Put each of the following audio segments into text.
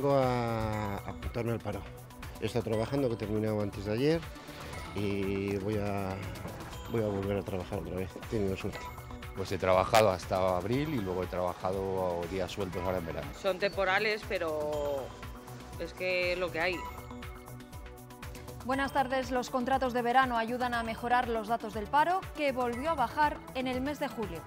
vengo a, apuntarme al paro. He estado trabajando, que he terminado antes de ayer, y voy a, voy a volver a trabajar otra vez. He tenido suerte. Pues he trabajado hasta abril y luego he trabajado días sueltos ahora en verano. Son temporales, pero es que es lo que hay. Buenas tardes. Los contratos de verano ayudan a mejorar los datos del paro, que volvió a bajar en el mes de julio.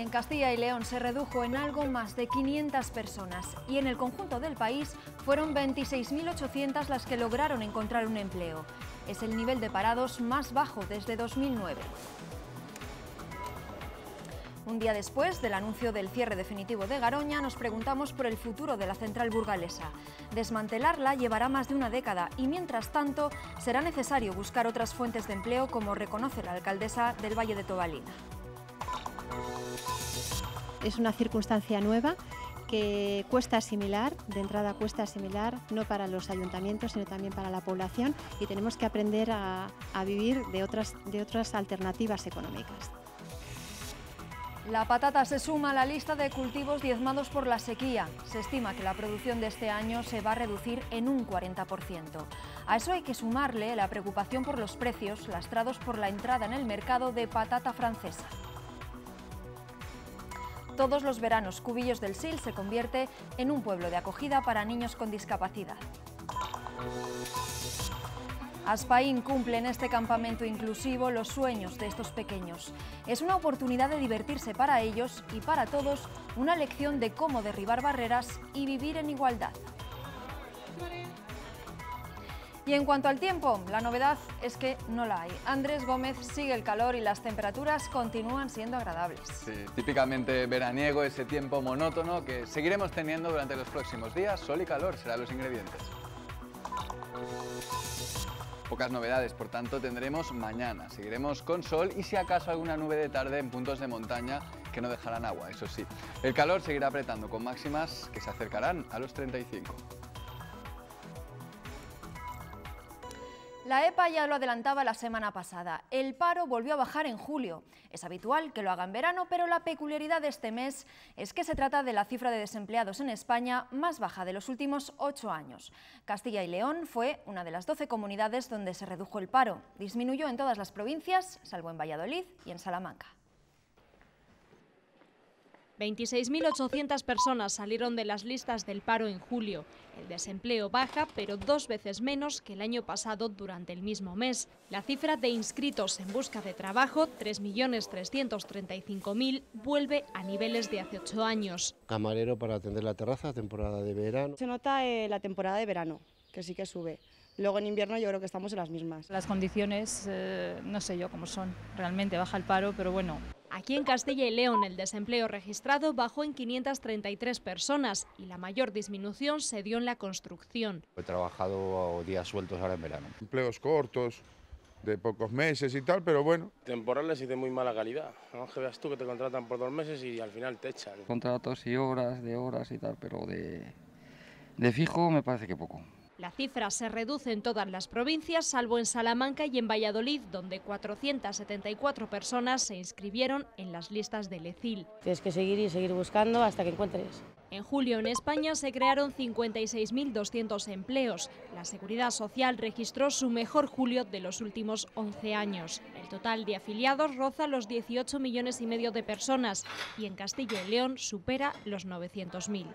En Castilla y León se redujo en algo más de 500 personas y en el conjunto del país fueron 26.800 las que lograron encontrar un empleo. Es el nivel de parados más bajo desde 2009. Un día después del anuncio del cierre definitivo de Garoña, nos preguntamos por el futuro de la central burgalesa. Desmantelarla llevará más de una década y, mientras tanto, será necesario buscar otras fuentes de empleo, como reconoce la alcaldesa del Valle de Tobalina es una circunstancia nueva que cuesta similar, de entrada cuesta similar, no para los ayuntamientos, sino también para la población, y tenemos que aprender a, vivir de otras, de otras alternativas económicas. La patata se suma a la lista de cultivos diezmados por la sequía. Se estima que la producción de este año se va a reducir en un 40%. A eso hay que sumarle la preocupación por los precios lastrados por la entrada en el mercado de patata francesa. Todos los veranos, Cubillos del Sil se convierte en un pueblo de acogida para niños con discapacidad. Aspaín cumple en este campamento inclusivo los sueños de estos pequeños. Es una oportunidad de divertirse para ellos y para todos, una lección de cómo derribar barreras y vivir en igualdad. Y en cuanto al tiempo, la novedad es que no la hay. Andrés Gómez sigue el calor y las temperaturas continúan siendo agradables. Sí, típicamente veraniego, ese tiempo monótono que seguiremos teniendo durante los próximos días. Sol y calor serán los ingredientes. Pocas novedades, por tanto, tendremos mañana. Seguiremos con sol y si acaso alguna nube de tarde en puntos de montaña que no dejarán agua, eso sí. El calor seguirá apretando con máximas que se acercarán a los 35. La EPA ya lo adelantaba la semana pasada. El paro volvió a bajar en julio. Es habitual que lo haga en verano, pero la peculiaridad de este mes es que se trata de la cifra de desempleados en España más baja de los últimos ocho años. Castilla y León fue una de las doce comunidades donde se redujo el paro. Disminuyó en todas las provincias, salvo en Valladolid y en Salamanca. 26.800 personas salieron de las listas del paro en julio. El desempleo baja, pero dos veces menos que el año pasado durante el mismo mes. La cifra de inscritos en busca de trabajo, 3.335.000, vuelve a niveles de hace ocho años. Camarero para atender la terraza, temporada de verano. Se nota eh, la temporada de verano, que sí que sube. Luego en invierno yo creo que estamos en las mismas. Las condiciones, eh, no sé yo cómo son, realmente baja el paro, pero bueno, Aquí en Castilla y León el desempleo registrado bajó en 533 personas y la mayor disminución se dio en la construcción. He trabajado días sueltos ahora en verano. Empleos cortos, de pocos meses y tal, pero bueno. Temporales y de muy mala calidad. No veas tú que te contratan por dos meses y al final te echan. Contratos y horas de horas y tal, pero de fijo me parece que poco. La cifra se reduce en todas las provincias, salvo en Salamanca y en Valladolid, donde 474 personas se inscribieron en las listas del ECIL. Tienes que seguir y seguir buscando hasta que encuentres. En julio en España se crearon 56.200 empleos. La Seguridad Social registró su mejor julio de los últimos 11 años. El total de afiliados roza los 18 millones y medio de personas y en Castilla y León supera los 900.000.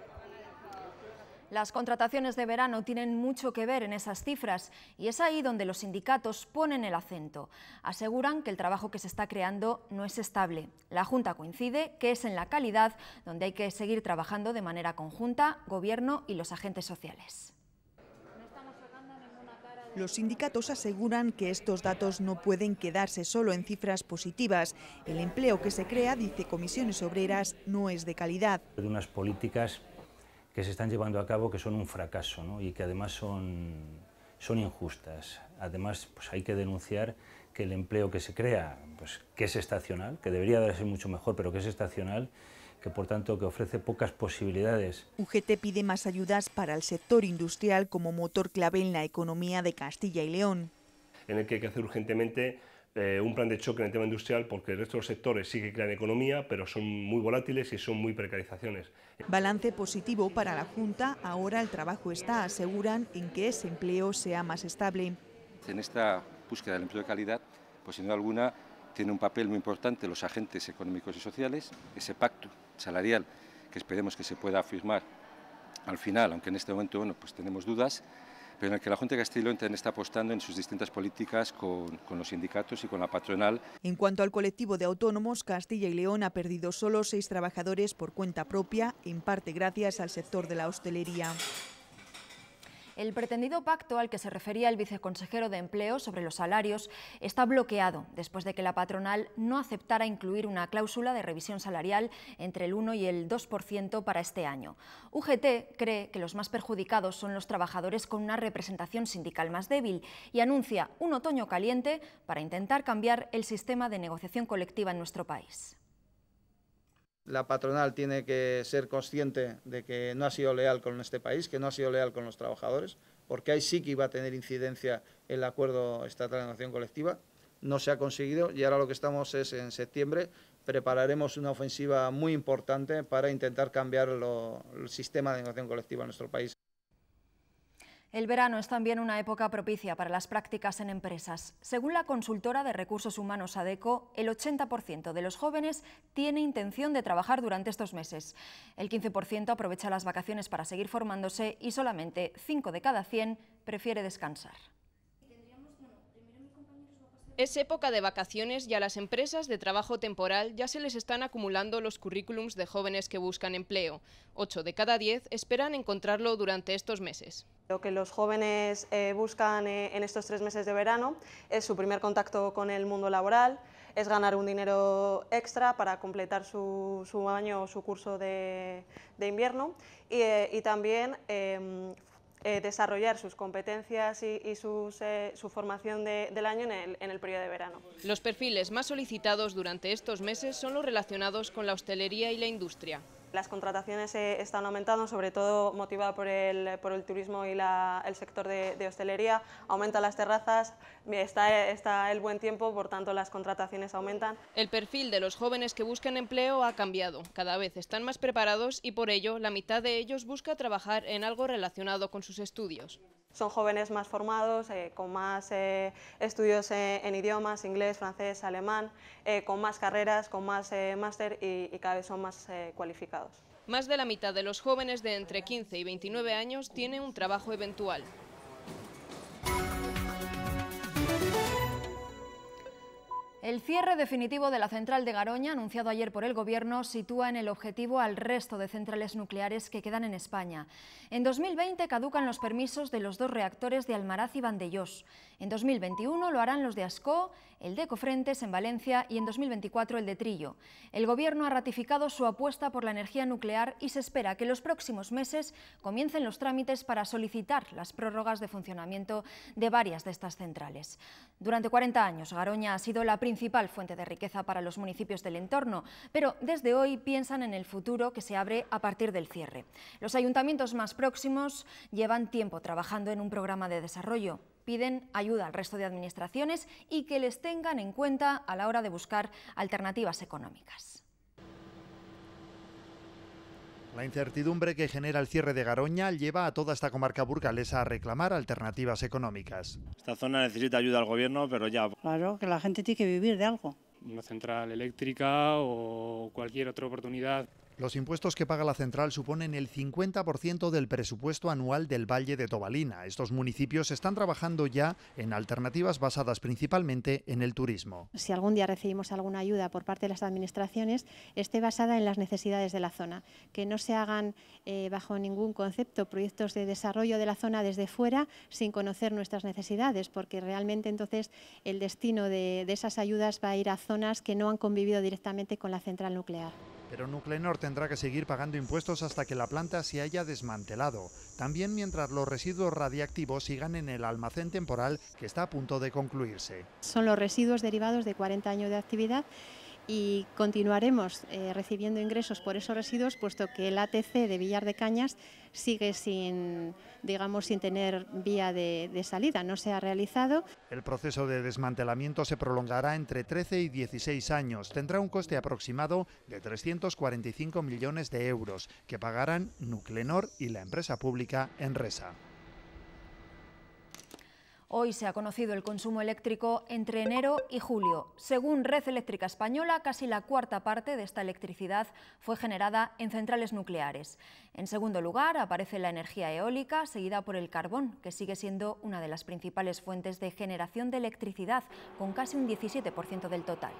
Las contrataciones de verano tienen mucho que ver en esas cifras y es ahí donde los sindicatos ponen el acento. Aseguran que el trabajo que se está creando no es estable. La Junta coincide que es en la calidad donde hay que seguir trabajando de manera conjunta, gobierno y los agentes sociales. Los sindicatos aseguran que estos datos no pueden quedarse solo en cifras positivas. El empleo que se crea, dice Comisiones Obreras, no es de calidad. De unas políticas que se están llevando a cabo que son un fracaso y que además son, son injustas. Además, pues hay que denunciar que el empleo que se crea, pues, que es estacional, que debería ser mucho mejor, pero que es estacional, que por tanto que ofrece pocas posibilidades. UGT pide más ayudas para el sector industrial como motor clave en la economía de Castilla y León. En el que hay que hacer urgentemente eh, un plan de choque en el tema industrial porque el resto de los sectores sí que crean economía, pero son muy volátiles y son muy precarizaciones. Balance positivo para la Junta, ahora el trabajo está, aseguran, en que ese empleo sea más estable. En esta búsqueda del empleo de calidad, pues sin duda alguna, tiene un papel muy importante los agentes económicos y sociales, ese pacto salarial que esperemos que se pueda firmar al final, aunque en este momento pues tenemos dudas, pero en el que la Junta de Castilla y León está apostando en sus distintas políticas con, con los sindicatos y con la patronal. En cuanto al colectivo de autónomos, Castilla y León ha perdido solo seis trabajadores por cuenta propia, en parte gracias al sector de la hostelería. El pretendido pacto al que se refería el viceconsejero de Empleo sobre los salarios está bloqueado después de que la patronal no aceptara incluir una cláusula de revisión salarial entre el 1 y el 2% para este año. UGT cree que los más perjudicados son los trabajadores con una representación sindical más débil y anuncia un otoño caliente para intentar cambiar el sistema de negociación colectiva en nuestro país la patronal tiene que ser consciente de que no ha sido leal con este país, que no ha sido leal con los trabajadores, porque ahí sí que iba a tener incidencia el acuerdo estatal de negociación colectiva. No se ha conseguido y ahora lo que estamos es en septiembre prepararemos una ofensiva muy importante para intentar cambiar el sistema de negociación colectiva en nuestro país. El verano es también una época propicia para las prácticas en empresas. Según la consultora de recursos humanos ADECO, el 80% de los jóvenes tiene intención de trabajar durante estos meses. El 15% aprovecha las vacaciones para seguir formándose y solamente 5 de cada 100 prefiere descansar. Es época de vacaciones y a las empresas de trabajo temporal ya se les están acumulando los currículums de jóvenes que buscan empleo. 8 de cada 10 esperan encontrarlo durante estos meses. Lo que los jóvenes eh, buscan eh, en estos tres meses de verano es su primer contacto con el mundo laboral, es ganar un dinero extra para completar su, año o su curso de, invierno y, eh, también em, desarrollar sus competencias y, su formación del año en el periodo de verano. Los perfiles más solicitados durante estos meses son los relacionados con la hostelería y la industria. Las contrataciones eh, están aumentando, sobre todo motivada por el, por el turismo y el sector de, hostelería. Aumentan las terrazas, eh, está, está el buen tiempo, por tanto las contrataciones aumentan. El perfil de los jóvenes que buscan empleo ha cambiado. Cada vez están más preparados y por ello la mitad de ellos busca trabajar en algo relacionado con sus estudios son jóvenes más formados, eh, con más estudios en idiomas, inglés, francés, alemán, con más carreras, con más máster y, cada vez son más cualificados. Más de la mitad de los jóvenes de entre 15 y 29 años tiene un trabajo eventual. El cierre definitivo de la central de Garoña, anunciado ayer por el Gobierno, sitúa en el objetivo al resto de centrales nucleares que quedan en España. En 2020 caducan los permisos de los dos reactores de Almaraz y Vandellós. En 2021 lo harán los de Ascó, el de Cofrentes en Valencia y en 2024 el de Trillo. El Gobierno ha ratificado su apuesta por la energía nuclear y se espera que en los próximos meses comiencen los trámites para solicitar las prórrogas de funcionamiento de varias de estas centrales. Durante 40 años, Garoña ha sido la principal fuente de riqueza para los municipios del entorno, pero desde hoy piensan en el futuro que se abre a partir del cierre. Los ayuntamientos más próximos llevan tiempo trabajando en un programa de desarrollo, piden ayuda al resto de administraciones y que les tengan en cuenta a la hora de buscar alternativas económicas. La incertidumbre que genera el cierre de Garoña lleva a toda esta comarca burgalesa a reclamar alternativas económicas. Esta zona necesita ayuda al gobierno, pero ya. Claro, que la gente tiene que vivir de algo. Una central eléctrica o cualquier otra oportunidad. Los impuestos que paga la central suponen el 50% del presupuesto anual del Valle de Tobalina. Estos municipios están trabajando ya en alternativas basadas principalmente en el turismo. Si algún día recibimos alguna ayuda por parte de las administraciones, esté basada en las necesidades de la zona, que no se hagan eh, bajo ningún concepto proyectos de desarrollo de la zona desde fuera sin conocer nuestras necesidades, porque realmente entonces el destino de esas ayudas va a ir a zonas que no han convivido directamente con la central nuclear. Pero Nuclenor tendrá que seguir pagando impuestos hasta que la planta se haya desmantelado, también mientras los residuos radiactivos sigan en el almacén temporal que está a punto de concluirse. Son los residuos derivados de 40 años de actividad y continuaremos eh, recibiendo ingresos por esos residuos, puesto que el ATC de Villar de Cañas sigue sin, digamos, sin tener vía de, de, salida, no se ha realizado. El proceso de desmantelamiento se prolongará entre 13 y 16 años. Tendrá un coste aproximado de 345 millones de euros, que pagarán Nuclenor y la empresa pública Enresa. Hoy se ha conocido el consumo eléctrico entre enero y julio. Según Red Eléctrica Española, casi la cuarta parte de esta electricidad fue generada en centrales nucleares. En segundo lugar, aparece la energía eólica, seguida por el carbón, que sigue siendo una de las principales fuentes de generación de electricidad, con casi un 17% del total.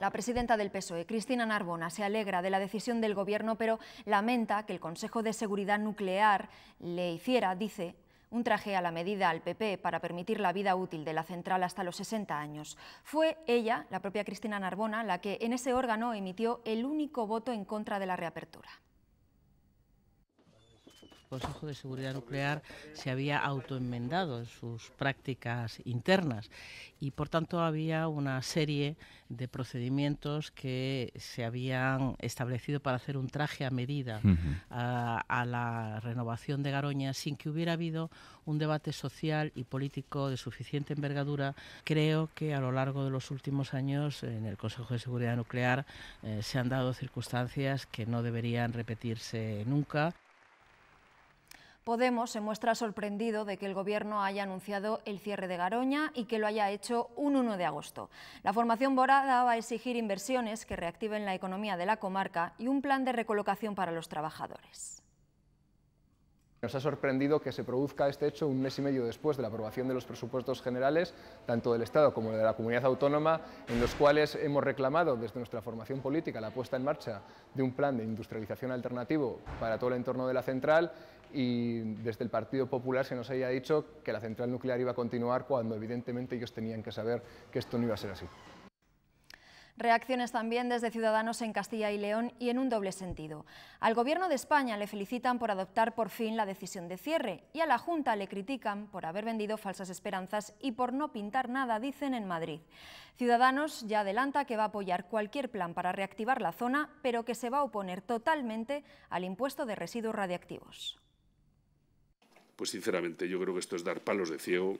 La presidenta del PSOE, Cristina Narbona, se alegra de la decisión del Gobierno, pero lamenta que el Consejo de Seguridad Nuclear le hiciera, dice, un traje a la medida al PP para permitir la vida útil de la central hasta los 60 años. Fue ella, la propia Cristina Narbona, la que en ese órgano emitió el único voto en contra de la reapertura. Consejo de Seguridad Nuclear se había autoenmendado en sus prácticas internas y por tanto había una serie de procedimientos que se habían establecido para hacer un traje a medida a, la renovación de Garoña sin que hubiera habido un debate social y político de suficiente envergadura. Creo que a lo largo de los últimos años en el Consejo de Seguridad Nuclear eh, se han dado circunstancias que no deberían repetirse nunca. Podemos se muestra sorprendido de que el Gobierno haya anunciado el cierre de Garoña y que lo haya hecho un 1 de agosto. La formación Borada va a exigir inversiones que reactiven la economía de la comarca y un plan de recolocación para los trabajadores. Nos ha sorprendido que se produzca este hecho un mes y medio después de la aprobación de los presupuestos generales, tanto del Estado como de la comunidad autónoma, en los cuales hemos reclamado desde nuestra formación política la puesta en marcha de un plan de industrialización alternativo para todo el entorno de la central y desde el Partido Popular se nos había dicho que la central nuclear iba a continuar cuando evidentemente ellos tenían que saber que esto no iba a ser así. Reacciones también desde Ciudadanos en Castilla y León y en un doble sentido. Al Gobierno de España le felicitan por adoptar por fin la decisión de cierre y a la Junta le critican por haber vendido falsas esperanzas y por no pintar nada, dicen en Madrid. Ciudadanos ya adelanta que va a apoyar cualquier plan para reactivar la zona, pero que se va a oponer totalmente al impuesto de residuos radiactivos pues sinceramente yo creo que esto es dar palos de ciego.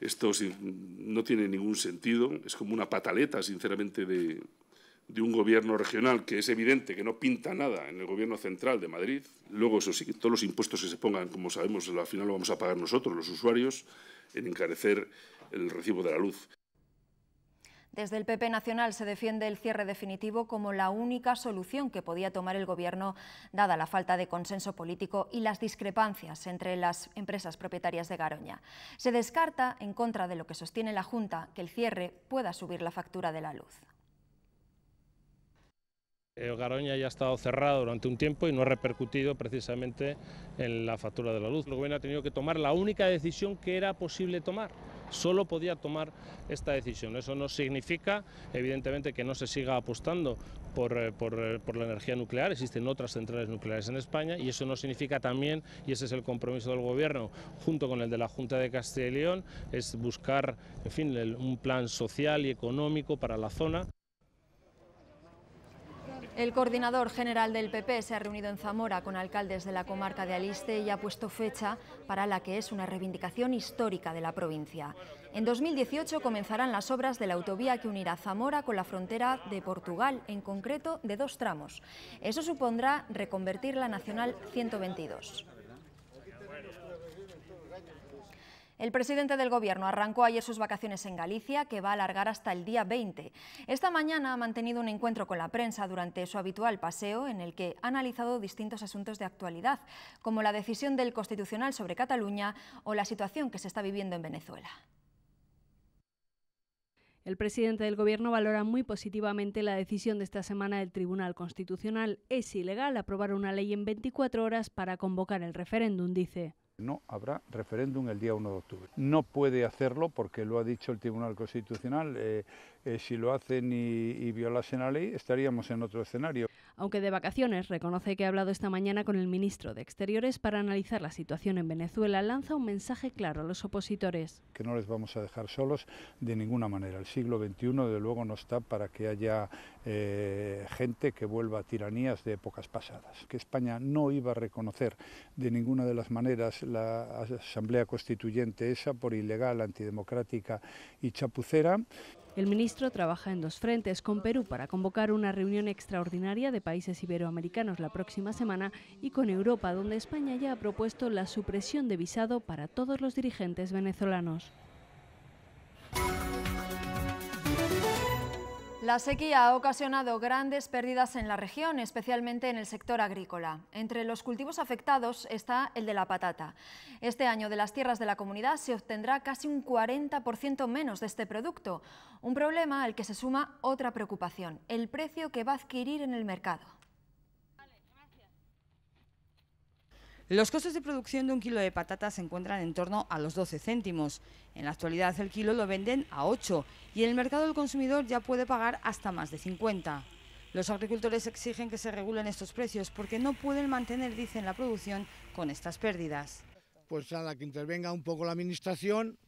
Esto no tiene ningún sentido, es como una pataleta, sinceramente, de, un gobierno regional que es evidente que no pinta nada en el gobierno central de Madrid. Luego, eso sí, todos los impuestos que se pongan, como sabemos, al final lo vamos a pagar nosotros, los usuarios, en encarecer el recibo de la luz. Desde el PP Nacional se defiende el cierre definitivo como la única solución que podía tomar el Gobierno, dada la falta de consenso político y las discrepancias entre las empresas propietarias de Garoña. Se descarta, en contra de lo que sostiene la Junta, que el cierre pueda subir la factura de la luz. Eh, Garoña ya ha estado cerrado durante un tiempo y no ha repercutido precisamente en la factura de la luz. El gobierno ha tenido que tomar la única decisión que era posible tomar, solo podía tomar esta decisión. Eso no significa, evidentemente, que no se siga apostando eh, eh, por, la energía nuclear, existen otras centrales nucleares en España y eso no significa también, y ese es el compromiso del Gobierno, junto con el de la Junta de Castilla y León, es buscar en fin, un plan social y económico para la zona. El coordinador general del PP se ha reunido en Zamora con alcaldes de la comarca de Aliste y ha puesto fecha para la que es una reivindicación histórica de la provincia. En 2018 comenzarán las obras de la autovía que unirá Zamora con la frontera de Portugal, en concreto de dos tramos. Eso supondrá reconvertir la Nacional 122. El presidente del Gobierno arrancó ayer sus vacaciones en Galicia, que va a alargar hasta el día 20. Esta mañana ha mantenido un encuentro con la prensa durante su habitual paseo, en el que ha analizado distintos asuntos de actualidad, como la decisión del Constitucional sobre Cataluña o la situación que se está viviendo en Venezuela. El presidente del Gobierno valora muy positivamente la decisión de esta semana del Tribunal Constitucional. Es ilegal aprobar una ley en 24 horas para convocar el referéndum, dice. No habrá referéndum el día 1 de octubre. No puede hacerlo porque lo ha dicho el Tribunal Constitucional. Eh, eh, si lo hacen y, violasen la ley, estaríamos en otro escenario. Aunque de vacaciones, reconoce que ha hablado esta mañana con el ministro de Exteriores para analizar la situación en Venezuela, lanza un mensaje claro a los opositores. Que no les vamos a dejar solos de ninguna manera. El siglo XXI, de luego, no está para que haya eh, gente que vuelva a tiranías de épocas pasadas. Que España no iba a reconocer de ninguna de las maneras la Asamblea Constituyente esa por ilegal, antidemocrática y chapucera. El ministro trabaja en dos frentes con Perú para convocar una reunión extraordinaria de países iberoamericanos la próxima semana y con Europa, donde España ya ha propuesto la supresión de visado para todos los dirigentes venezolanos. La sequía ha ocasionado grandes pérdidas en la región, especialmente en el sector agrícola. Entre los cultivos afectados está el de la patata. Este año de las tierras de la comunidad se obtendrá casi un 40% menos de este producto, un problema al que se suma otra preocupación, el precio que va a adquirir en el mercado. Los costes de producción de un kilo de patata... se encuentran en torno a los 12 céntimos. En la actualidad el kilo lo venden a 8 y en el mercado del consumidor ya puede pagar hasta más de 50. Los agricultores exigen que se regulen estos precios porque no pueden mantener, dicen, la producción con estas pérdidas. Pues nada, que intervenga un poco la administración,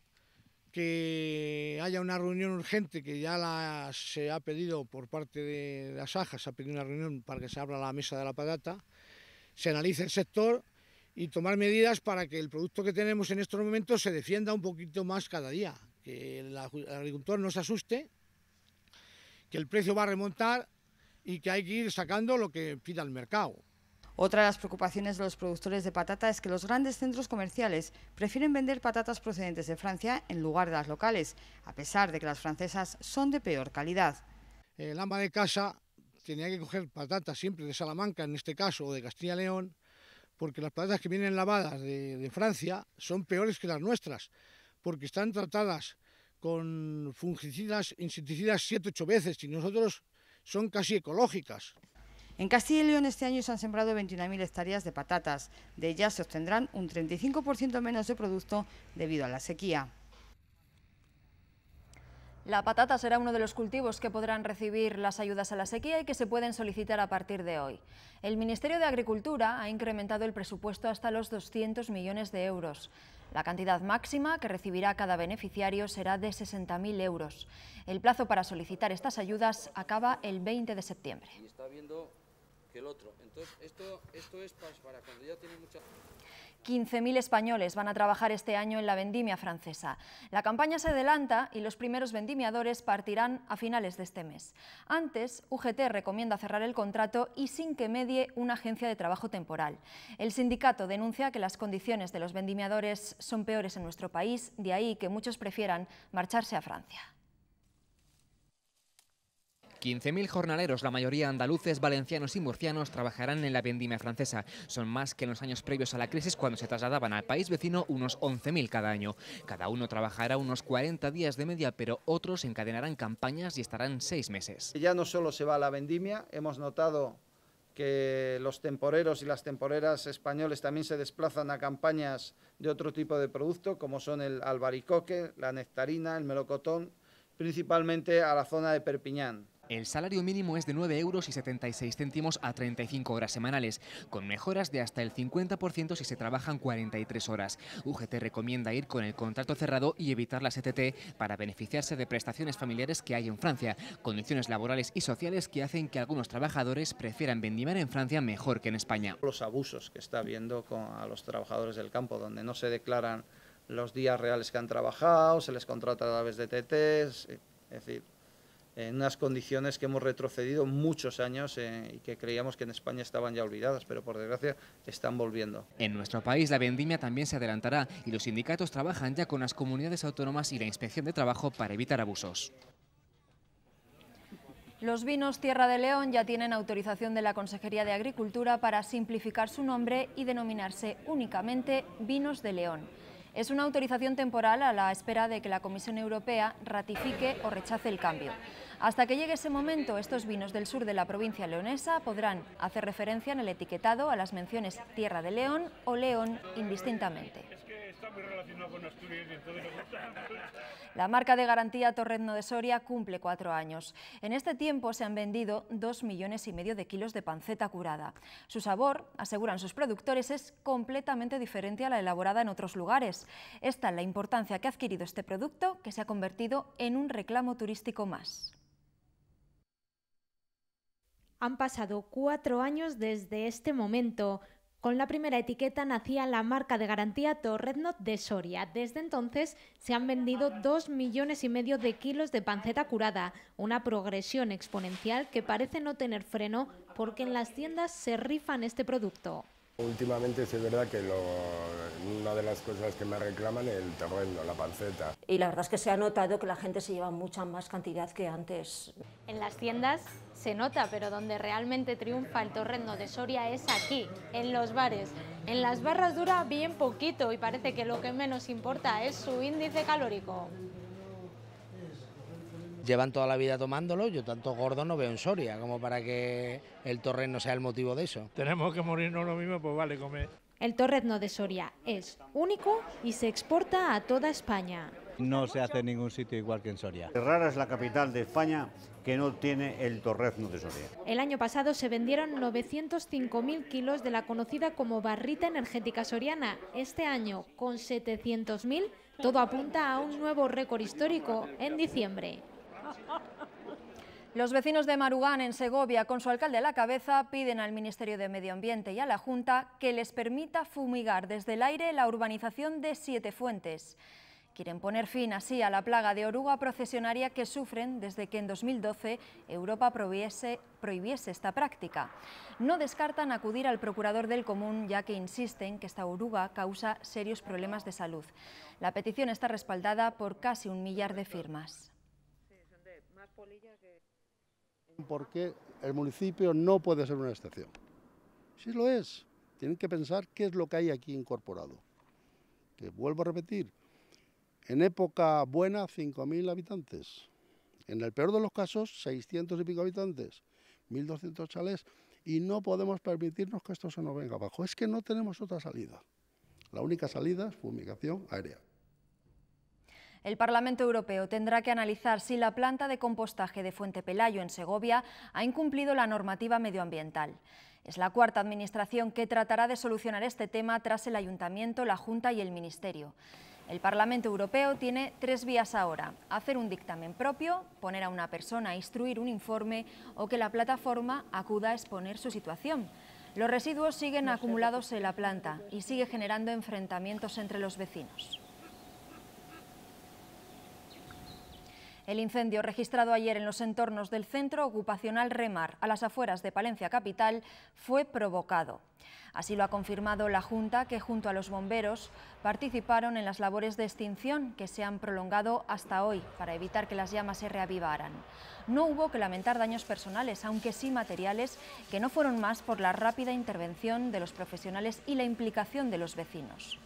que haya una reunión urgente que ya se ha pedido por parte de las AJAS, se ha pedido una reunión para que se abra la mesa de la patata, se analice el sector y tomar medidas para que el producto que tenemos en estos momentos se defienda un poquito más cada día, que el agricultor no se asuste, que el precio va a remontar y que hay que ir sacando lo que pida el mercado. Otra de las preocupaciones de los productores de patata es que los grandes centros comerciales prefieren vender patatas procedentes de Francia en lugar de las locales, a pesar de que las francesas son de peor calidad. El ama de casa tenía que coger patatas siempre de Salamanca, en este caso, o de Castilla y León, porque las patatas que vienen lavadas de, Francia son peores que las nuestras, porque están tratadas con fungicidas, insecticidas 7 ocho veces y nosotros son casi ecológicas. En Castilla y León este año se han sembrado 21.000 hectáreas de patatas. De ellas se obtendrán un 35% menos de producto debido a la sequía. La patata será uno de los cultivos que podrán recibir las ayudas a la sequía y que se pueden solicitar a partir de hoy. El Ministerio de Agricultura ha incrementado el presupuesto hasta los 200 millones de euros. La cantidad máxima que recibirá cada beneficiario será de 60.000 euros. El plazo para solicitar estas ayudas acaba el 20 de septiembre. 15.000 españoles van a trabajar este año en la vendimia francesa. La campaña se adelanta y los primeros vendimiadores partirán a finales de este mes. Antes, UGT recomienda cerrar el contrato y sin que medie una agencia de trabajo temporal. El sindicato denuncia que las condiciones de los vendimiadores son peores en nuestro país, de ahí que muchos prefieran marcharse a Francia. 15.000 jornaleros, la mayoría andaluces, valencianos y murcianos, trabajarán en la vendimia francesa. Son más que en los años previos a la crisis cuando se trasladaban al país vecino unos 11.000 cada año. Cada uno trabajará unos 40 días de media, pero otros encadenarán campañas y estarán seis meses. Ya no solo se va a la vendimia, hemos notado que los temporeros y las temporeras españoles también se desplazan a campañas de otro tipo de producto, como son el albaricoque, la nectarina, el melocotón, principalmente a la zona de Perpiñán. El salario mínimo es de 9,76 euros y céntimos a 35 horas semanales, con mejoras de hasta el 50% si se trabajan 43 horas. UGT recomienda ir con el contrato cerrado y evitar las ETT para beneficiarse de prestaciones familiares que hay en Francia, condiciones laborales y sociales que hacen que algunos trabajadores prefieran vendimar en Francia mejor que en España. Los abusos que está habiendo con a los trabajadores del campo, donde no se declaran los días reales que han trabajado, se les contrata a través de ETT, es decir, en unas condiciones que hemos retrocedido muchos años eh, y que creíamos que en España estaban ya olvidadas, pero por desgracia están volviendo. En nuestro país la vendimia también se adelantará y los sindicatos trabajan ya con las comunidades autónomas y la inspección de trabajo para evitar abusos. Los vinos Tierra de León ya tienen autorización de la Consejería de Agricultura para simplificar su nombre y denominarse únicamente Vinos de León. Es una autorización temporal a la espera de que la Comisión Europea ratifique o rechace el cambio. Hasta que llegue ese momento, estos vinos del sur de la provincia leonesa podrán hacer referencia en el etiquetado a las menciones Tierra de León o León indistintamente. La marca de garantía Torredno de Soria cumple cuatro años. En este tiempo se han vendido dos millones y medio de kilos de panceta curada. Su sabor, aseguran sus productores, es completamente diferente a la elaborada en otros lugares. Esta es la importancia que ha adquirido este producto que se ha convertido en un reclamo turístico más. Han pasado cuatro años desde este momento. Con la primera etiqueta nacía la marca de garantía Torrednot de Soria. Desde entonces se han vendido dos millones y medio de kilos de panceta curada, una progresión exponencial que parece no tener freno porque en las tiendas se rifan este producto. Últimamente es verdad que una de las cosas que me reclaman es el terreno, la panceta. Y la verdad es que se ha notado que la gente se lleva mucha más cantidad que antes. En las tiendas se nota, pero donde realmente triunfa el torrendo de Soria es aquí, en los bares. En las barras dura bien poquito y parece que lo que menos importa es su índice calórico llevan toda la vida tomándolo. Yo tanto gordo no veo en Soria como para que el torres no sea el motivo de eso. Tenemos que morirnos lo mismo, pues vale comer. El torrezno de Soria es único y se exporta a toda España. No se hace en ningún sitio igual que en Soria. Rara es la capital de España que no tiene el torrezno de Soria. El año pasado se vendieron 905.000 kilos de la conocida como barrita energética soriana. Este año, con 700.000, todo apunta a un nuevo récord histórico en diciembre. Los vecinos de Marugán, en Segovia, con su alcalde a la cabeza, piden al Ministerio de Medio Ambiente y a la Junta que les permita fumigar desde el aire la urbanización de Siete Fuentes. Quieren poner fin así a la plaga de oruga procesionaria que sufren desde que en 2012 Europa prohibiese, esta práctica. No descartan acudir al procurador del común ya que insisten que esta oruga causa serios problemas de salud. La petición está respaldada por casi un millar de firmas. Porque el municipio no puede ser una estación. si lo es. Tienen que pensar qué es lo que hay aquí incorporado. Que vuelvo a repetir, en época buena 5.000 habitantes. En el peor de los casos, 600 y pico habitantes, 1.200 chalés. Y no podemos permitirnos que esto se nos venga abajo. Es que no tenemos otra salida. La única salida es fumigación aérea. El Parlamento Europeo tendrá que analizar si la planta de compostaje de Fuente Pelayo en Segovia ha incumplido la normativa medioambiental. Es la cuarta administración que tratará de solucionar este tema tras el Ayuntamiento, la Junta y el Ministerio. El Parlamento Europeo tiene tres vías ahora, hacer un dictamen propio, poner a una persona a instruir un informe o que la plataforma acuda a exponer su situación. Los residuos siguen acumulados en la planta y sigue generando enfrentamientos entre los vecinos. El incendio registrado ayer en los entornos del centro ocupacional Remar, a las afueras de Palencia Capital, fue provocado. Así lo ha confirmado la Junta, que junto a los bomberos participaron en las labores de extinción que se han prolongado hasta hoy para evitar que las llamas se reavivaran. No hubo que lamentar daños personales, aunque sí materiales, que no fueron más por la rápida intervención de los profesionales y la implicación de los vecinos.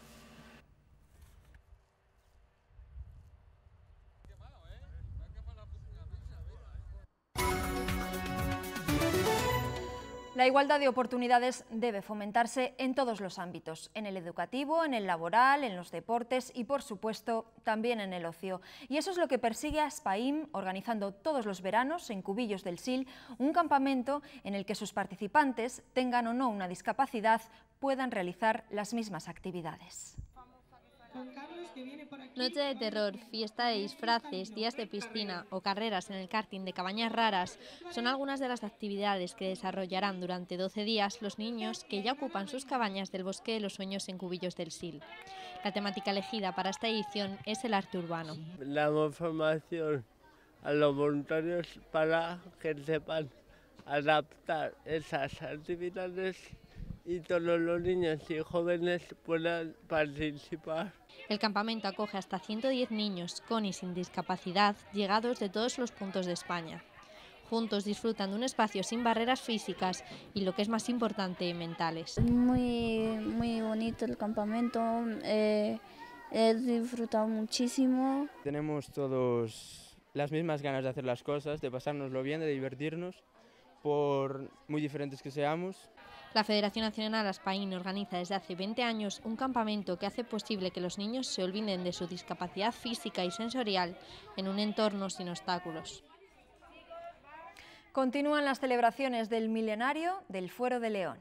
La igualdad de oportunidades debe fomentarse en todos los ámbitos, en el educativo, en el laboral, en los deportes y, por supuesto, también en el ocio. Y eso es lo que persigue ASPAIM, organizando todos los veranos en Cubillos del SIL un campamento en el que sus participantes, tengan o no una discapacidad, puedan realizar las mismas actividades. Noche de terror, fiesta de disfraces, días de piscina o carreras en el karting de cabañas raras son algunas de las actividades que desarrollarán durante 12 días los niños que ya ocupan sus cabañas del Bosque de los Sueños en Cubillos del Sil. La temática elegida para esta edición es el arte urbano. La formación a los voluntarios para que sepan adaptar esas actividades y todos los niños y jóvenes puedan participar. El campamento acoge hasta 110 niños con y sin discapacidad llegados de todos los puntos de España. Juntos disfrutan de un espacio sin barreras físicas y lo que es más importante, mentales. Muy, muy bonito el campamento, eh, he disfrutado muchísimo. Tenemos todos las mismas ganas de hacer las cosas, de pasárnoslo bien, de divertirnos, por muy diferentes que seamos, la Federación Nacional Aspaín organiza desde hace 20 años un campamento que hace posible que los niños se olviden de su discapacidad física y sensorial en un entorno sin obstáculos. Continúan las celebraciones del milenario del Fuero de León.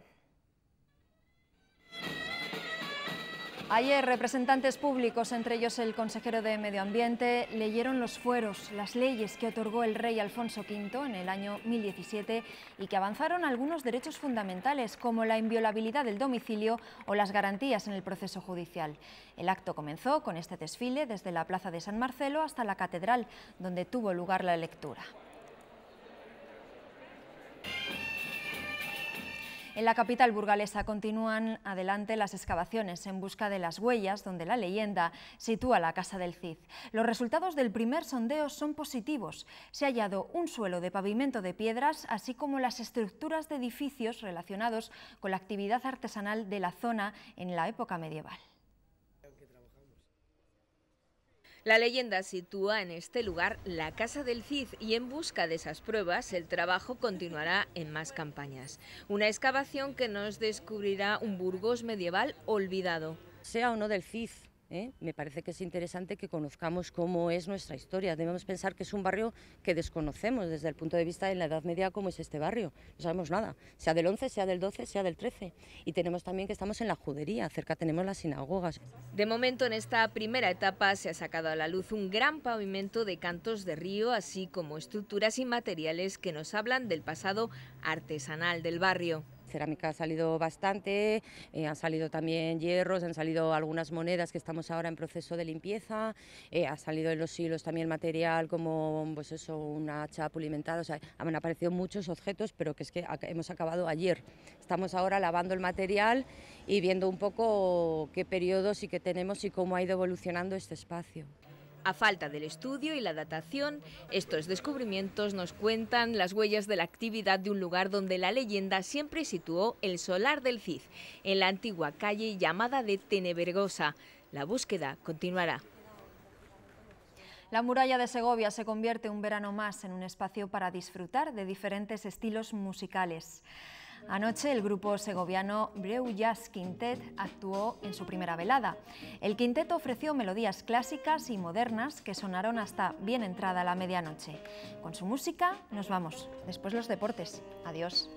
Ayer representantes públicos, entre ellos el consejero de Medio Ambiente, leyeron los fueros, las leyes que otorgó el rey Alfonso V en el año 1017 y que avanzaron algunos derechos fundamentales como la inviolabilidad del domicilio o las garantías en el proceso judicial. El acto comenzó con este desfile desde la Plaza de San Marcelo hasta la Catedral, donde tuvo lugar la lectura. En la capital burgalesa continúan adelante las excavaciones en busca de las huellas donde la leyenda sitúa la casa del Cid. Los resultados del primer sondeo son positivos. Se ha hallado un suelo de pavimento de piedras, así como las estructuras de edificios relacionados con la actividad artesanal de la zona en la época medieval. La leyenda sitúa en este lugar la casa del Cid y en busca de esas pruebas el trabajo continuará en más campañas. Una excavación que nos descubrirá un Burgos medieval olvidado. Sea o no del Cid, ¿eh? me parece que es interesante que conozcamos cómo es nuestra historia. Debemos pensar que es un barrio que desconocemos desde el punto de vista de la Edad Media, cómo es este barrio. No sabemos nada, sea del 11, sea del 12, sea del 13. Y tenemos también que estamos en la judería, cerca tenemos las sinagogas. De momento, en esta primera etapa se ha sacado a la luz un gran pavimento de cantos de río, así como estructuras y materiales que nos hablan del pasado artesanal del barrio cerámica ha salido bastante, eh, han salido también hierros, han salido algunas monedas que estamos ahora en proceso de limpieza, eh, ha salido en los hilos también material como pues eso, una hacha pulimentada, o sea, han aparecido muchos objetos, pero que es que hemos acabado ayer. Estamos ahora lavando el material y viendo un poco qué periodos y qué tenemos y cómo ha ido evolucionando este espacio. A falta del estudio y la datación, estos descubrimientos nos cuentan las huellas de la actividad de un lugar donde la leyenda siempre situó el solar del Cid, en la antigua calle llamada de Tenebergosa. La búsqueda continuará. La muralla de Segovia se convierte un verano más en un espacio para disfrutar de diferentes estilos musicales. Anoche el grupo segoviano Breu Jazz Quintet actuó en su primera velada. El quinteto ofreció melodías clásicas y modernas que sonaron hasta bien entrada la medianoche. Con su música nos vamos. Después los deportes. Adiós.